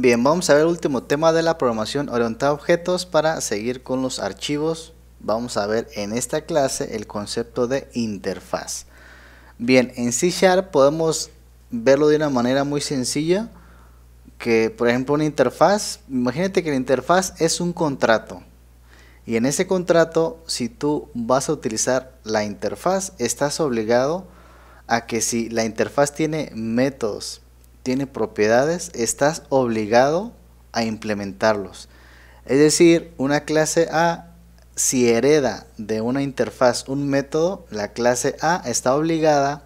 Bien, vamos a ver el último tema de la programación orientada a objetos para seguir con los archivos. Vamos a ver en esta clase el concepto de interfaz. Bien, en C Sharp podemos verlo de una manera muy sencilla, que por ejemplo una interfaz, imagínate que la interfaz es un contrato. Y en ese contrato, si tú vas a utilizar la interfaz, estás obligado a que si la interfaz tiene métodos tiene propiedades, estás obligado a implementarlos. Es decir, una clase A, si hereda de una interfaz un método, la clase A está obligada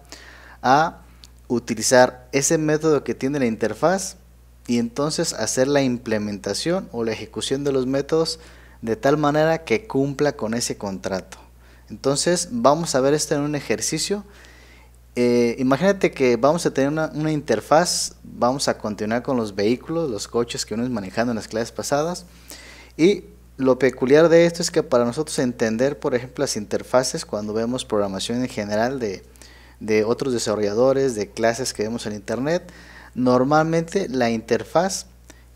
a utilizar ese método que tiene la interfaz y entonces hacer la implementación o la ejecución de los métodos de tal manera que cumpla con ese contrato. Entonces vamos a ver esto en un ejercicio eh, imagínate que vamos a tener una, interfaz, vamos a continuar con los vehículos, los coches que uno es manejando en las clases pasadas. Y lo peculiar de esto es que para nosotros entender, por ejemplo, las interfaces, cuando vemos programación en general de, de otros desarrolladores, de clases que vemos en Internet, normalmente la interfaz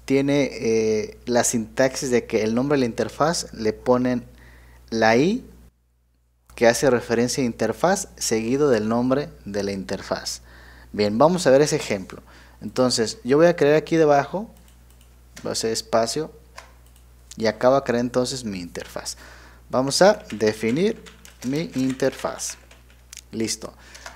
tiene eh, la sintaxis de que el nombre de la interfaz le ponen la I que hace referencia a interfaz seguido del nombre de la interfaz. Bien, vamos a ver ese ejemplo. Entonces, yo voy a crear aquí debajo, voy a hacer espacio, y acá va a crear entonces mi interfaz. Vamos a definir mi interfaz. Listo.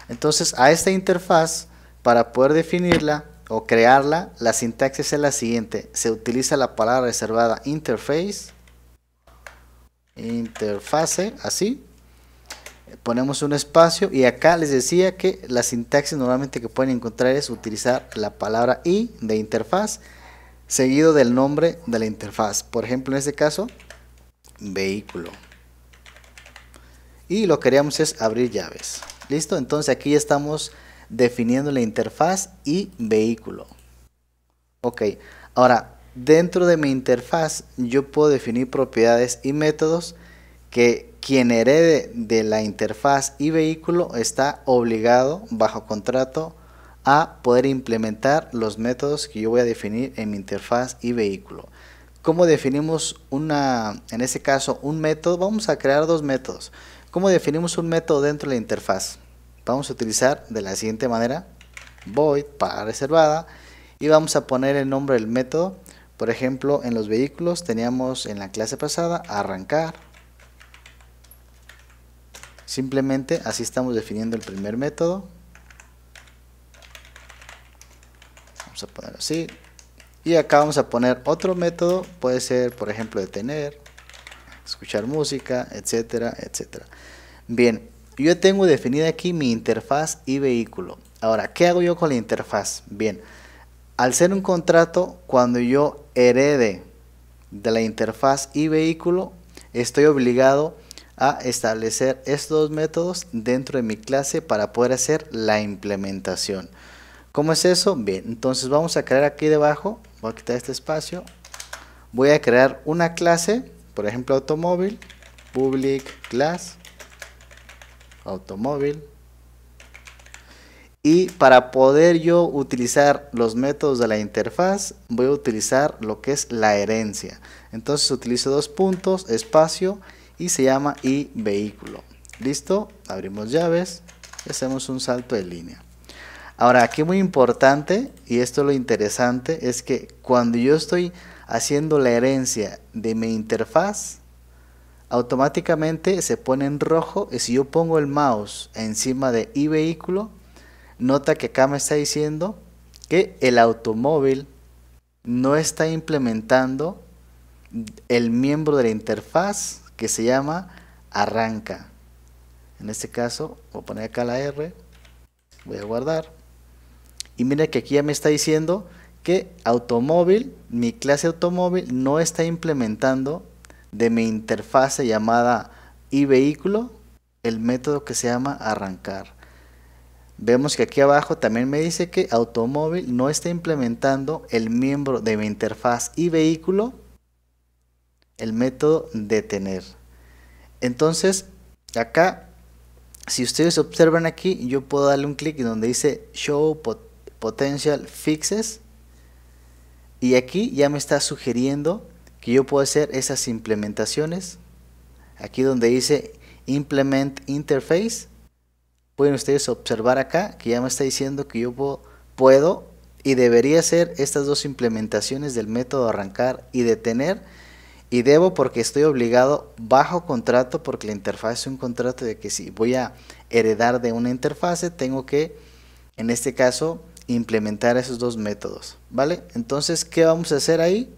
Entonces, a esta interfaz, para poder definirla o crearla, la sintaxis es la siguiente. Se utiliza la palabra reservada interface, interfase, así, ponemos un espacio y acá les decía que la sintaxis normalmente que pueden encontrar es utilizar la palabra y de interfaz seguido del nombre de la interfaz. Por ejemplo, en este caso, vehículo. Y lo que queríamos es abrir llaves. ¿Listo? Entonces aquí ya estamos definiendo la interfaz y vehículo. Ok, ahora dentro de mi interfaz yo puedo definir propiedades y métodos que quien herede de la interfaz y vehículo está obligado bajo contrato a poder implementar los métodos que yo voy a definir en mi interfaz y vehículo. ¿Cómo definimos una, en este caso, un método? Vamos a crear dos métodos. ¿Cómo definimos un método dentro de la interfaz? Vamos a utilizar de la siguiente manera, void para reservada, y vamos a poner el nombre del método. Por ejemplo, en los vehículos teníamos en la clase pasada arrancar, Simplemente así estamos definiendo el primer método. Vamos a poner así. Y acá vamos a poner otro método. Puede ser, por ejemplo, detener, escuchar música, etcétera, etcétera. Bien, yo tengo definida aquí mi interfaz y vehículo. Ahora, ¿qué hago yo con la interfaz? Bien, al ser un contrato, cuando yo herede de la interfaz y vehículo, estoy obligado a a establecer estos métodos dentro de mi clase para poder hacer la implementación. ¿Cómo es eso? Bien, entonces vamos a crear aquí debajo, voy a quitar este espacio, voy a crear una clase, por ejemplo automóvil, public class, automóvil, y para poder yo utilizar los métodos de la interfaz, voy a utilizar lo que es la herencia. Entonces utilizo dos puntos, espacio, y se llama y vehículo. ¿Listo? Abrimos llaves hacemos un salto de línea. Ahora, aquí muy importante, y esto es lo interesante, es que cuando yo estoy haciendo la herencia de mi interfaz, automáticamente se pone en rojo y si yo pongo el mouse encima de y vehículo, nota que acá me está diciendo que el automóvil no está implementando el miembro de la interfaz que se llama arranca. En este caso, voy a poner acá la R, voy a guardar. Y mira que aquí ya me está diciendo que automóvil, mi clase automóvil no está implementando de mi interfase llamada vehículo el método que se llama arrancar. Vemos que aquí abajo también me dice que automóvil no está implementando el miembro de mi interfaz vehículo el método detener. Entonces, acá, si ustedes observan aquí, yo puedo darle un clic donde dice Show Potential Fixes. Y aquí ya me está sugiriendo que yo puedo hacer esas implementaciones. Aquí donde dice Implement Interface. Pueden ustedes observar acá que ya me está diciendo que yo puedo, puedo y debería hacer estas dos implementaciones del método arrancar y detener y debo porque estoy obligado bajo contrato porque la interfaz es un contrato de que si voy a heredar de una interfase tengo que en este caso implementar esos dos métodos vale entonces qué vamos a hacer ahí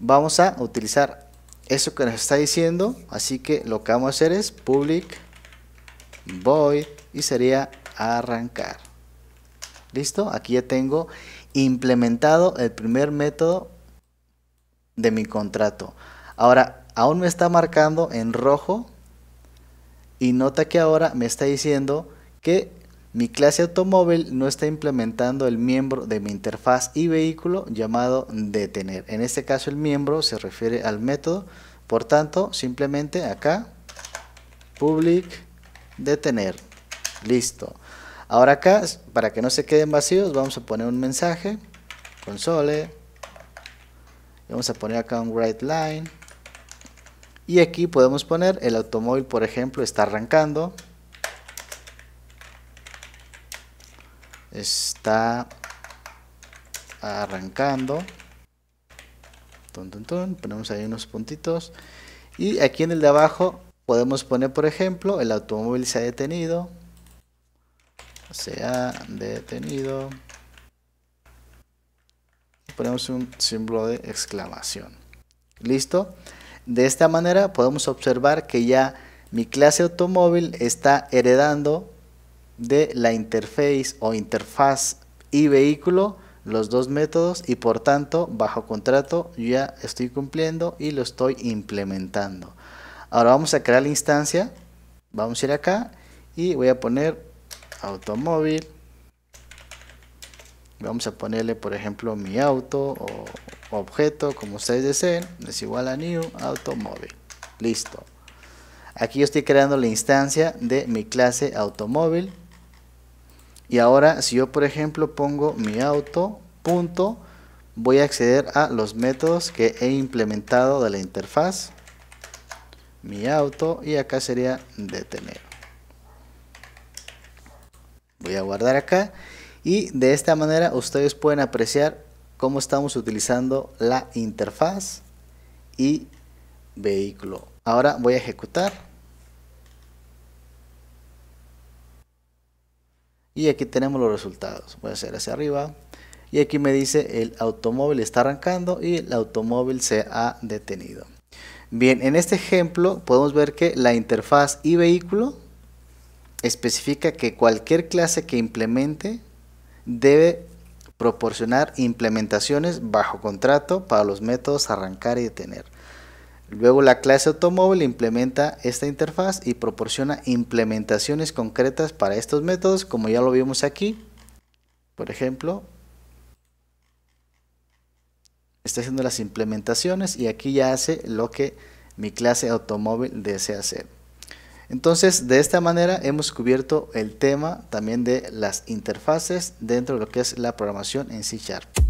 vamos a utilizar eso que nos está diciendo así que lo que vamos a hacer es public void y sería arrancar listo aquí ya tengo implementado el primer método de mi contrato. Ahora, aún me está marcando en rojo y nota que ahora me está diciendo que mi clase automóvil no está implementando el miembro de mi interfaz y vehículo llamado detener. En este caso el miembro se refiere al método, por tanto simplemente acá public detener. Listo. Ahora acá, para que no se queden vacíos, vamos a poner un mensaje, console, Vamos a poner acá un right line. Y aquí podemos poner el automóvil, por ejemplo, está arrancando. Está arrancando. Ponemos ahí unos puntitos. Y aquí en el de abajo podemos poner, por ejemplo, el automóvil se ha detenido. Se ha detenido ponemos un símbolo de exclamación. ¿Listo? De esta manera podemos observar que ya mi clase automóvil está heredando de la interface o interfaz y vehículo los dos métodos y por tanto bajo contrato ya estoy cumpliendo y lo estoy implementando. Ahora vamos a crear la instancia. Vamos a ir acá y voy a poner automóvil vamos a ponerle por ejemplo mi auto o objeto como ustedes deseen es igual a new automóvil listo aquí yo estoy creando la instancia de mi clase automóvil y ahora si yo por ejemplo pongo mi auto punto voy a acceder a los métodos que he implementado de la interfaz mi auto y acá sería detener voy a guardar acá y de esta manera ustedes pueden apreciar cómo estamos utilizando la interfaz y vehículo. Ahora voy a ejecutar. Y aquí tenemos los resultados. Voy a hacer hacia arriba. Y aquí me dice el automóvil está arrancando y el automóvil se ha detenido. Bien, en este ejemplo podemos ver que la interfaz y vehículo especifica que cualquier clase que implemente debe proporcionar implementaciones bajo contrato para los métodos arrancar y detener. Luego la clase automóvil implementa esta interfaz y proporciona implementaciones concretas para estos métodos, como ya lo vimos aquí. Por ejemplo, está haciendo las implementaciones y aquí ya hace lo que mi clase automóvil desea hacer. Entonces, de esta manera hemos cubierto el tema también de las interfaces dentro de lo que es la programación en C Sharp.